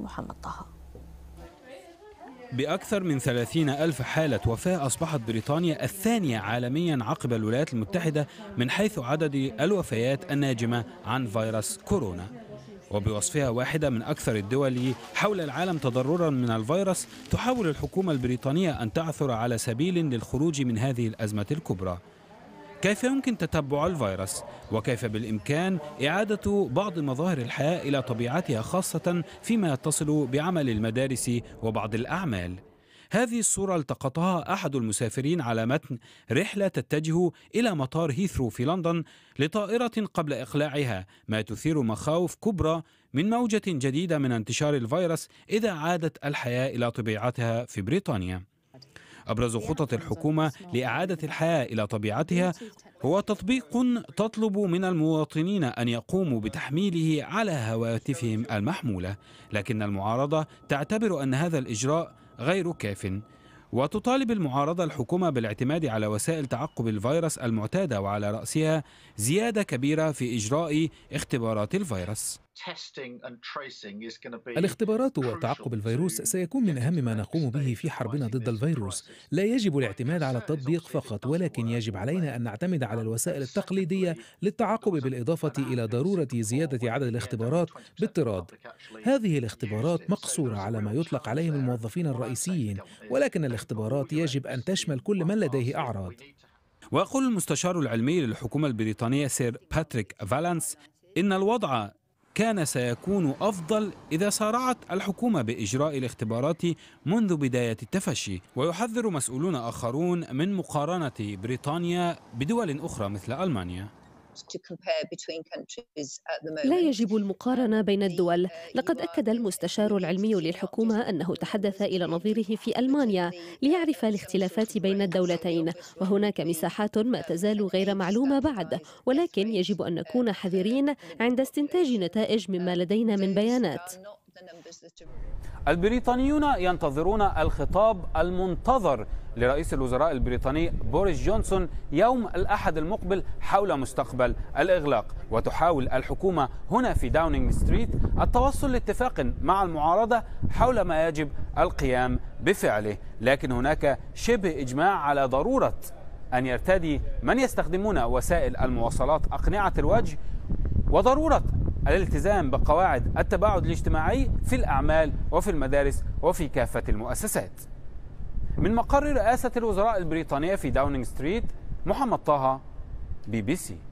محمد طه بأكثر من 30 ألف حالة وفاة أصبحت بريطانيا الثانية عالميا عقب الولايات المتحدة من حيث عدد الوفيات الناجمة عن فيروس كورونا وبوصفها واحدة من أكثر الدول حول العالم تضررا من الفيروس تحاول الحكومة البريطانية أن تعثر على سبيل للخروج من هذه الأزمة الكبرى كيف يمكن تتبع الفيروس وكيف بالإمكان إعادة بعض مظاهر الحياة إلى طبيعتها خاصة فيما يتصل بعمل المدارس وبعض الأعمال هذه الصورة التقطها أحد المسافرين على متن رحلة تتجه إلى مطار هيثرو في لندن لطائرة قبل إقلاعها ما تثير مخاوف كبرى من موجة جديدة من انتشار الفيروس إذا عادت الحياة إلى طبيعتها في بريطانيا أبرز خطط الحكومة لإعادة الحياة إلى طبيعتها هو تطبيق تطلب من المواطنين أن يقوموا بتحميله على هواتفهم المحمولة لكن المعارضة تعتبر أن هذا الإجراء غير كاف وتطالب المعارضة الحكومة بالاعتماد على وسائل تعقب الفيروس المعتادة وعلى رأسها زيادة كبيرة في إجراء اختبارات الفيروس الاختبارات وتعقب الفيروس سيكون من أهم ما نقوم به في حربنا ضد الفيروس لا يجب الاعتماد على التطبيق فقط ولكن يجب علينا أن نعتمد على الوسائل التقليدية للتعقب بالإضافة إلى ضرورة زيادة عدد الاختبارات باطراد هذه الاختبارات مقصورة على ما يطلق عليهم الموظفين الرئيسيين ولكن الاختبارات يجب أن تشمل كل من لديه أعراض ويقول المستشار العلمي للحكومة البريطانية سير باتريك فالانس إن الوضع كان سيكون أفضل إذا سارعت الحكومة بإجراء الاختبارات منذ بداية التفشي ويحذر مسؤولون آخرون من مقارنة بريطانيا بدول أخرى مثل ألمانيا لا يجب المقارنة بين الدول uh, لقد أكد المستشار العلمي للحكومة أنه تحدث إلى نظيره في ألمانيا ليعرف الاختلافات بين الدولتين وهناك مساحات uh, ما تزال غير معلومة بعد ولكن يجب أن نكون حذرين عند استنتاج نتائج مما لدينا من بيانات البريطانيون ينتظرون الخطاب المنتظر لرئيس الوزراء البريطاني بوريس جونسون يوم الأحد المقبل حول مستقبل الإغلاق وتحاول الحكومة هنا في داونينج ستريت التوصل لاتفاق مع المعارضة حول ما يجب القيام بفعله لكن هناك شبه إجماع على ضرورة أن يرتدي من يستخدمون وسائل المواصلات أقنعة الوجه وضرورة الالتزام بقواعد التباعد الاجتماعي في الأعمال وفي المدارس وفي كافة المؤسسات من مقر رئاسة الوزراء البريطانية في داونينج ستريت محمد طه بي بي سي